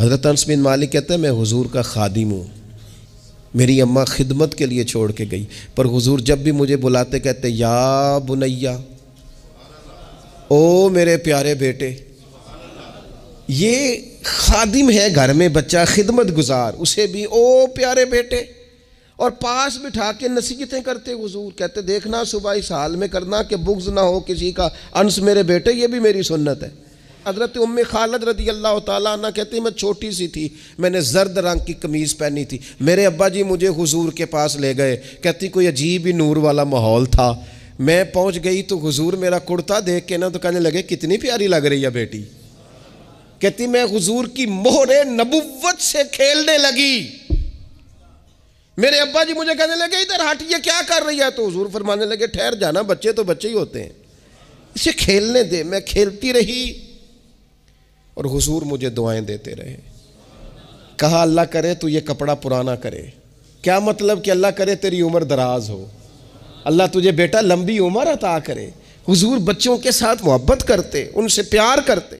हज़रत अनस बिन मालिक कहते हैं मैं हुजूर का खादिम हूँ मेरी अम्मा खिदमत के लिए छोड़ के गई पर हुजूर जब भी मुझे बुलाते कहते या बुनैया ओ मेरे प्यारे बेटे ये खादिम है घर में बच्चा खिदमत गुजार उसे भी ओ प्यारे बेटे और पास बिठा के नसीहतें करते हुजूर कहते देखना सुबह इस हाल में करना कि बुग्ज ना हो किसी का अंश मेरे बेटे ये भी मेरी सुन्नत है हज़रत उम खालद रदी अल्लाह ताली कहती मैं छोटी सी थी मैंने जर्द रंग की कमीज़ पहनी थी मेरे अब्बा जी मुझे हुजूर के पास ले गए कहती कोई अजीब ही नूर वाला माहौल था मैं पहुंच गई तो हुजूर मेरा कुर्ता देख के ना तो कहने लगे कितनी प्यारी लग रही है बेटी कहती मैं हुजूर की मोहरे नबुवत से खेलने लगी मेरे अब्बा जी मुझे कहने लगे इधर हटिए क्या कर रही है तो हुजूर फरमाने लगे ठहर जाना बच्चे तो बच्चे ही होते हैं इसे खेलने दे मैं खेलती रही और हुजूर मुझे दुआएं देते रहे कहा अल्लाह करे तो ये कपड़ा पुराना करे क्या मतलब कि अल्लाह करे तेरी उम्र दराज हो अल्लाह तुझे बेटा लंबी उम्र अता करे हुजूर बच्चों के साथ मोहब्बत करते उनसे प्यार करते